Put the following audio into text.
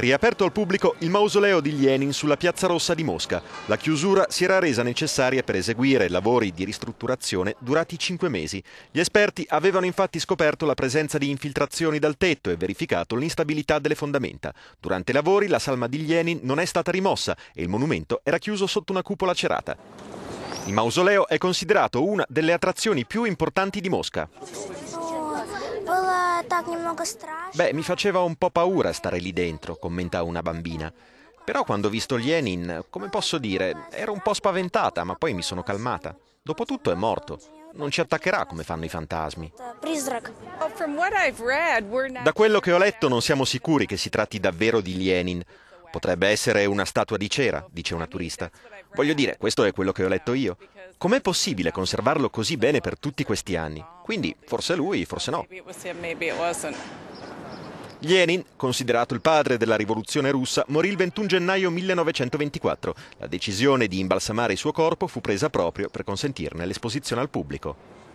Riaperto al pubblico il mausoleo di Lenin sulla Piazza Rossa di Mosca. La chiusura si era resa necessaria per eseguire lavori di ristrutturazione durati cinque mesi. Gli esperti avevano infatti scoperto la presenza di infiltrazioni dal tetto e verificato l'instabilità delle fondamenta. Durante i lavori la salma di Lenin non è stata rimossa e il monumento era chiuso sotto una cupola cerata. Il mausoleo è considerato una delle attrazioni più importanti di Mosca. Beh, mi faceva un po' paura stare lì dentro, commenta una bambina. Però quando ho visto Lenin, come posso dire, ero un po' spaventata, ma poi mi sono calmata. Dopotutto è morto. Non ci attaccherà come fanno i fantasmi. Da quello che ho letto non siamo sicuri che si tratti davvero di Lenin. Potrebbe essere una statua di cera, dice una turista. Voglio dire, questo è quello che ho letto io. Com'è possibile conservarlo così bene per tutti questi anni? Quindi forse lui, forse no. Lenin, considerato il padre della rivoluzione russa, morì il 21 gennaio 1924. La decisione di imbalsamare il suo corpo fu presa proprio per consentirne l'esposizione al pubblico.